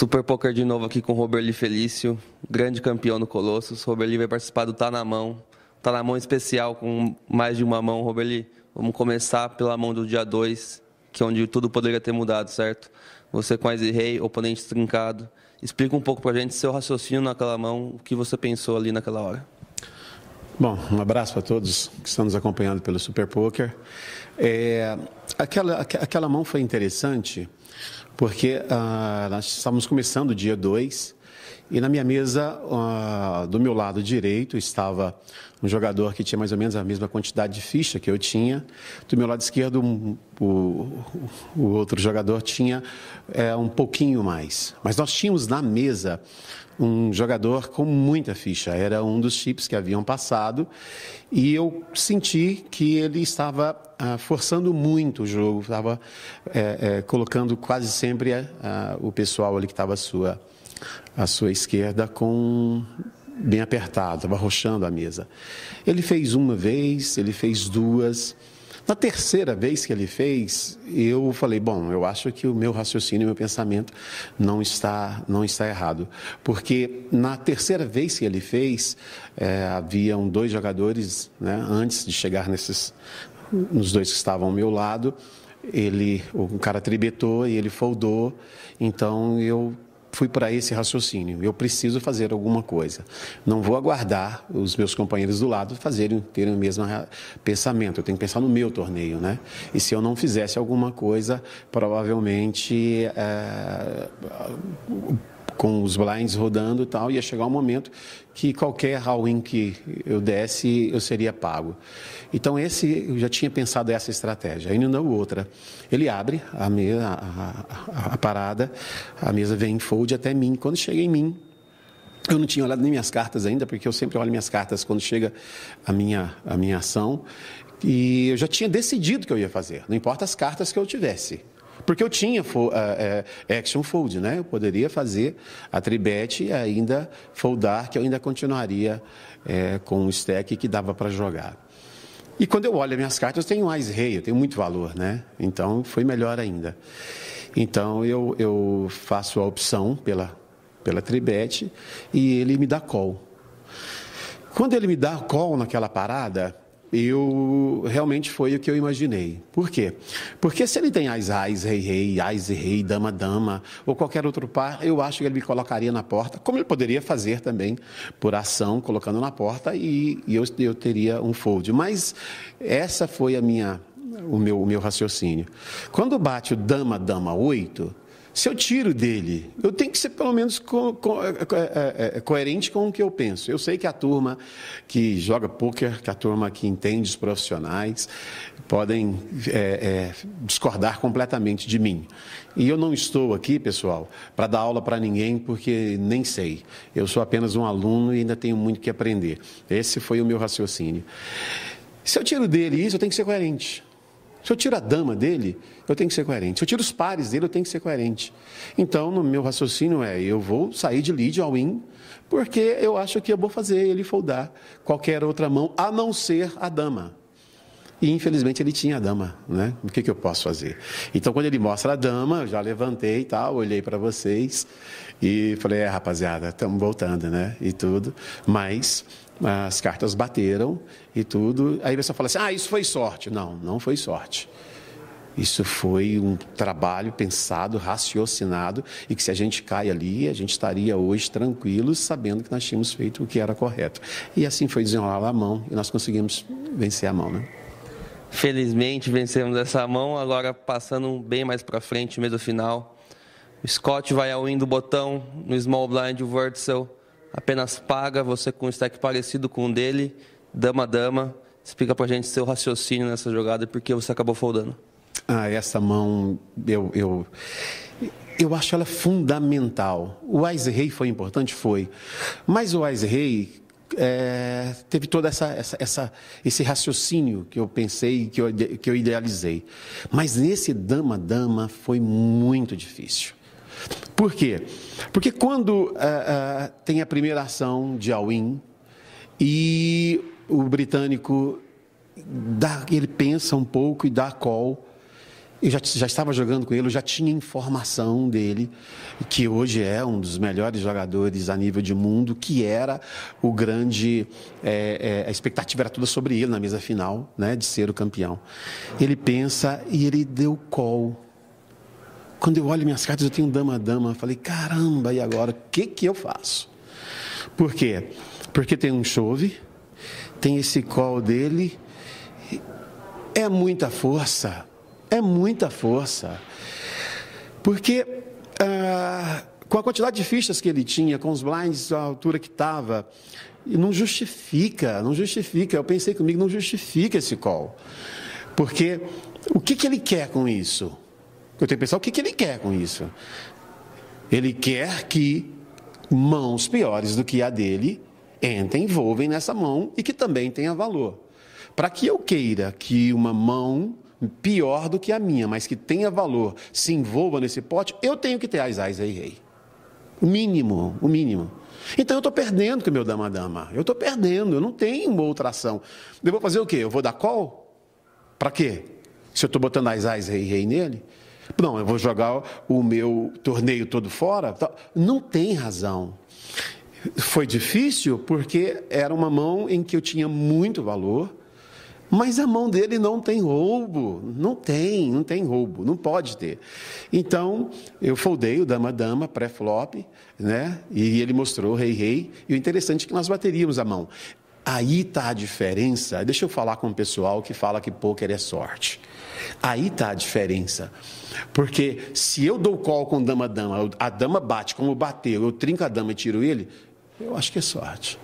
Super Poker de novo aqui com o Robert Felício, grande campeão no Colossus. Robert vai participar do Tá Na Mão. Tá Na Mão especial, com mais de uma mão, Robert Vamos começar pela mão do dia 2, que é onde tudo poderia ter mudado, certo? Você com Ace Rei, oponente trincado. Explica um pouco pra gente seu raciocínio naquela mão, o que você pensou ali naquela hora. Bom, um abraço para todos que estão nos acompanhando pelo Super Poker. É, aquela, aquela mão foi interessante porque ah, nós estávamos começando o dia 2 e na minha mesa, ah, do meu lado direito, estava um jogador que tinha mais ou menos a mesma quantidade de ficha que eu tinha. Do meu lado esquerdo, um, o, o, outro jogador tinha é, um pouquinho mais. Mas nós tínhamos na mesa um jogador com muita ficha. Era um dos chips que haviam passado e eu senti que ele estava ah, forçando muito o jogo, estava é, é, colocando quase sempre ah, o pessoal ali que estava à sua, à sua esquerda com bem apertado, estava rochando a mesa. Ele fez uma vez, ele fez duas. Na terceira vez que ele fez, eu falei: bom, eu acho que o meu raciocínio, o meu pensamento não está, não está errado. Porque na terceira vez que ele fez, é, haviam dois jogadores, né, antes de chegar nesses, nos dois que estavam ao meu lado, ele, o cara tribetou e ele foldou, então eu fui para esse raciocínio. Eu preciso fazer alguma coisa. Não vou aguardar os meus companheiros do lado fazerem terem o mesmo pensamento. Eu tenho que pensar no meu torneio, né? E se eu não fizesse alguma coisa, provavelmente é, com os blinds rodando e tal, ia chegar um momento que qualquer all-in que eu desse, eu seria pago. Então, esse, eu já tinha pensado essa estratégia, ainda não outra. Ele abre a, mesa, a, a, a parada, a mesa vem em fold até mim. Quando chega em mim, eu não tinha olhado nem minhas cartas ainda, porque eu sempre olho minhas cartas quando chega a minha, a minha ação. E eu já tinha decidido o que eu ia fazer, não importa as cartas que eu tivesse. Porque eu tinha fo ah, eh, action fold, né? Eu poderia fazer a tribet e ainda foldar, que eu ainda continuaria eh, com um stack que dava para jogar. E quando eu olho as minhas cartas, eu tenho mais rei, eu tenho muito valor, né? Então foi melhor ainda. Então eu, eu faço a opção pela, pela tribete e ele me dá call. Quando ele me dá call naquela parada, eu realmente foi o que eu imaginei. Por quê? Porque se ele tem as ais, rei, rei, ais, rei, dama, dama, ou qualquer outro par, eu acho que ele me colocaria na porta, como ele poderia fazer também por ação, colocando na porta, e, e eu, eu teria um fold. Mas essa foi a minha o meu, o meu raciocínio. Quando bate o dama, dama oito se eu tiro dele, eu tenho que ser pelo menos co co co é, é, é, coerente com o que eu penso. Eu sei que a turma que joga poker, que a turma que entende os profissionais, podem é, é, discordar completamente de mim. E eu não estou aqui, pessoal, para dar aula para ninguém, porque nem sei. Eu sou apenas um aluno e ainda tenho muito que aprender. Esse foi o meu raciocínio. Se eu tiro dele isso, eu tenho que ser coerente. Se eu tiro a dama dele, eu tenho que ser coerente. Se eu tiro os pares dele, eu tenho que ser coerente. Então, no meu raciocínio é, eu vou sair de lead ao in, porque eu acho que eu vou fazer ele foldar qualquer outra mão, a não ser a dama. E infelizmente ele tinha a dama, né? O que, que eu posso fazer? Então, quando ele mostra a dama, eu já levantei e tal, olhei para vocês e falei: é, rapaziada, estamos voltando, né? E tudo. Mas as cartas bateram e tudo. Aí você fala assim: ah, isso foi sorte. Não, não foi sorte. Isso foi um trabalho pensado, raciocinado, e que se a gente cai ali, a gente estaria hoje tranquilos, sabendo que nós tínhamos feito o que era correto. E assim foi desenrolar a mão, e nós conseguimos vencer a mão, né? Felizmente vencemos essa mão, agora passando bem mais para frente, mesmo final. O Scott vai ao win do botão, no small blind o Wurzel apenas paga, você com um stack parecido com o dele, dama, dama. Explica pra gente seu raciocínio nessa jogada e por que você acabou foldando. Ah, essa mão, eu, eu, eu acho ela fundamental. O Wise Rei foi importante? Foi. Mas o Wise Rei é, teve toda essa, essa, essa, esse raciocínio que eu pensei, que eu, que eu idealizei. Mas nesse dama-dama foi muito difícil. Por quê? Porque quando uh, uh, tem a primeira ação de Alwin e o britânico dá, ele pensa um pouco e dá call. Eu já, já estava jogando com ele, eu já tinha informação dele, que hoje é um dos melhores jogadores a nível de mundo, que era o grande. É, é, a expectativa era toda sobre ele na mesa final, né, de ser o campeão. Ele pensa e ele deu call quando eu olho minhas cartas, eu tenho dama-dama. Falei, caramba, e agora? O que, que eu faço? Por quê? Porque tem um chove, tem esse call dele. É muita força. É muita força. Porque ah, com a quantidade de fichas que ele tinha, com os blinds, a altura que estava, não justifica, não justifica. Eu pensei comigo, não justifica esse call. Porque o que, que ele quer com isso? Eu tenho que pensar o que, que ele quer com isso. Ele quer que mãos piores do que a dele entrem, envolvem nessa mão e que também tenha valor. Para que eu queira que uma mão pior do que a minha, mas que tenha valor, se envolva nesse pote, eu tenho que ter as as aí, rei. O mínimo, o mínimo. Então eu estou perdendo com o meu dama-dama. Eu estou perdendo, eu não tenho outra ação. Eu vou fazer o quê? Eu vou dar call? Para quê? Se eu estou botando as as rei, rei nele? Não, eu vou jogar o meu torneio todo fora. Tá? Não tem razão. Foi difícil porque era uma mão em que eu tinha muito valor, mas a mão dele não tem roubo. Não tem, não tem roubo, não pode ter. Então, eu foldei o dama-dama, pré-flop, né? E ele mostrou rei-rei. E o interessante é que nós bateríamos a mão. Aí está a diferença. Deixa eu falar com o pessoal que fala que pôquer é sorte. Aí está a diferença. Porque se eu dou call com dama-dama, a dama bate como bateu, eu trinco a dama e tiro ele, eu acho que é sorte.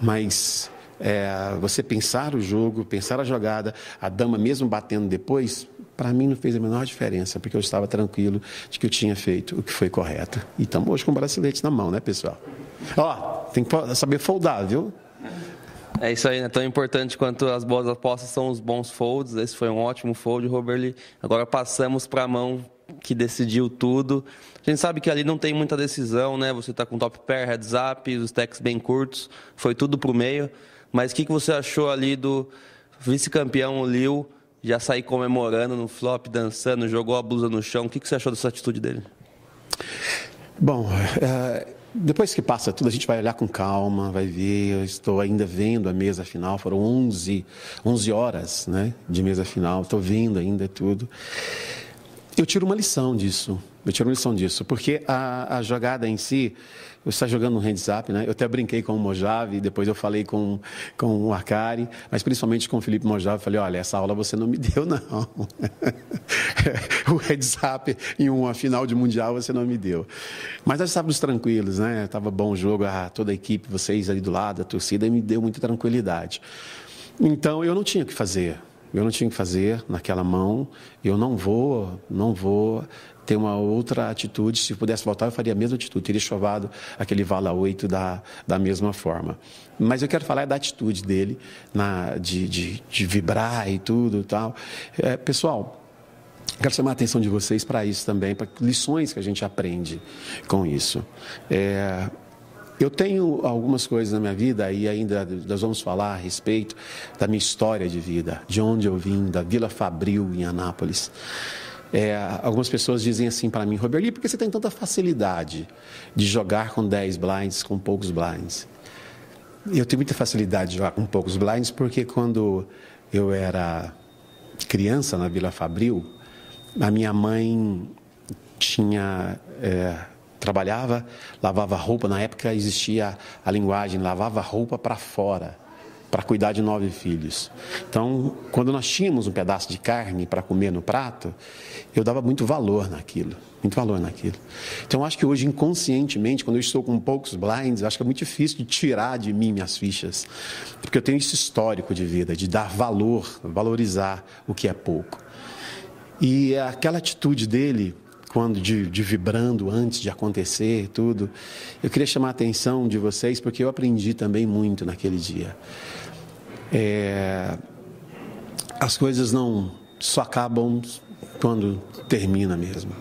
Mas é, você pensar o jogo, pensar a jogada, a dama mesmo batendo depois, para mim não fez a menor diferença, porque eu estava tranquilo de que eu tinha feito o que foi correto. E estamos hoje com o bracelete na mão, né, pessoal? Ó, tem que saber foldar, viu? É isso aí, né? Tão importante quanto as boas apostas são os bons folds. Esse foi um ótimo fold, Roberly. Agora passamos para a mão que decidiu tudo. A gente sabe que ali não tem muita decisão, né? Você está com top pair, heads up, os techs bem curtos. Foi tudo para o meio. Mas o que, que você achou ali do vice-campeão Liu? Já sair comemorando no flop, dançando, jogou a blusa no chão. O que, que você achou dessa atitude dele? Bom, uh depois que passa tudo, a gente vai olhar com calma, vai ver. Eu estou ainda vendo a mesa final, foram 11, 11 horas né, de mesa final, estou vendo ainda tudo. Eu tiro uma lição disso. Eu tiro lição disso, porque a, a jogada em si, você está jogando no hands up, né? Eu até brinquei com o Mojave, depois eu falei com, com o Arcari, mas principalmente com o Felipe Mojave, falei, olha, essa aula você não me deu, não. o heads up em uma final de mundial você não me deu. Mas nós estávamos tranquilos, né? Estava bom o jogo, a ah, toda a equipe, vocês ali do lado, a torcida, me deu muita tranquilidade. Então eu não tinha o que fazer. Eu não tinha que fazer naquela mão. Eu não vou, não vou ter uma outra atitude. Se pudesse voltar, eu faria a mesma atitude. Teria chovado aquele vala 8 da, da mesma forma. Mas eu quero falar da atitude dele, na, de, de, de vibrar e tudo tal. É, pessoal, Quero chamar a atenção de vocês para isso também, para lições que a gente aprende com isso. É, eu tenho algumas coisas na minha vida e ainda nós vamos falar a respeito da minha história de vida, de onde eu vim, da Vila Fabril em Anápolis. É, algumas pessoas dizem assim para mim, Lee, por que você tem tanta facilidade de jogar com 10 blinds, com poucos blinds? Eu tenho muita facilidade de jogar com poucos blinds porque quando eu era criança na Vila Fabril, a minha mãe tinha é, trabalhava, lavava roupa. Na época existia a linguagem lavava roupa para fora, para cuidar de nove filhos. Então, quando nós tínhamos um pedaço de carne para comer no prato, eu dava muito valor naquilo, muito valor naquilo. Então, acho que hoje inconscientemente, quando eu estou com poucos blinds, acho que é muito difícil de tirar de mim minhas fichas, porque eu tenho esse histórico de vida de dar valor, valorizar o que é pouco. E aquela atitude dele quando de, de, vibrando antes de acontecer tudo. Eu queria chamar a atenção de vocês porque eu aprendi também muito naquele dia. É, as coisas não só acabam quando termina mesmo.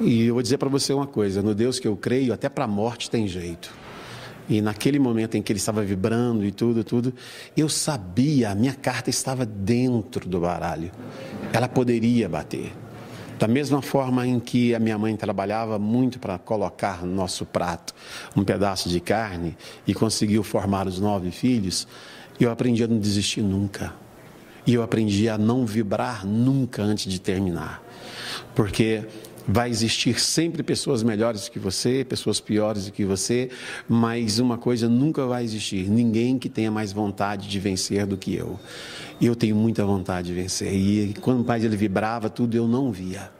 E eu vou dizer para você uma coisa: no Deus que eu creio, até para a morte tem jeito. E naquele momento em que ele estava vibrando e tudo, tudo, eu sabia, a minha carta estava dentro do baralho. Ela poderia bater. Da mesma forma em que a minha mãe trabalhava muito para colocar no nosso prato um pedaço de carne e conseguiu formar os nove filhos, eu aprendi a não desistir nunca. E eu aprendi a não vibrar nunca antes de terminar. Porque Vai existir sempre pessoas melhores que você, pessoas piores que você, mas uma coisa nunca vai existir: ninguém que tenha mais vontade de vencer do que eu. Eu tenho muita vontade de vencer. E quando o pai ele vibrava, tudo eu não via.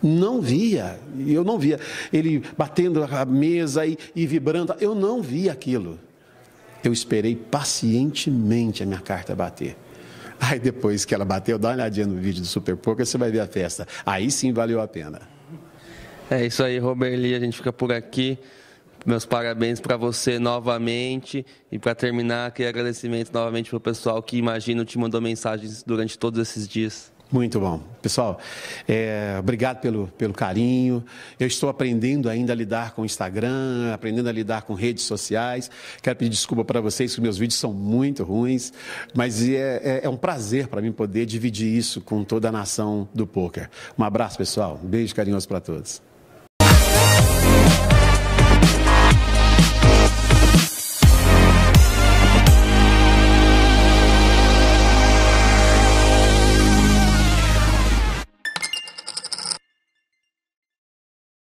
Não via, eu não via. Ele batendo a mesa e, e vibrando, eu não via aquilo. Eu esperei pacientemente a minha carta bater. Aí depois que ela bateu, dá uma olhadinha no vídeo do Super Poker, você vai ver a festa. Aí sim valeu a pena. É isso aí, Robert Lee, a gente fica por aqui. Meus parabéns para você novamente. E para terminar, aqui agradecimento novamente para o pessoal que, imagino, te mandou mensagens durante todos esses dias. Muito bom. Pessoal, é, obrigado pelo, pelo carinho. Eu estou aprendendo ainda a lidar com o Instagram, aprendendo a lidar com redes sociais. Quero pedir desculpa para vocês que meus vídeos são muito ruins, mas é, é, é um prazer para mim poder dividir isso com toda a nação do poker. Um abraço, pessoal. Um beijo carinhoso para todos.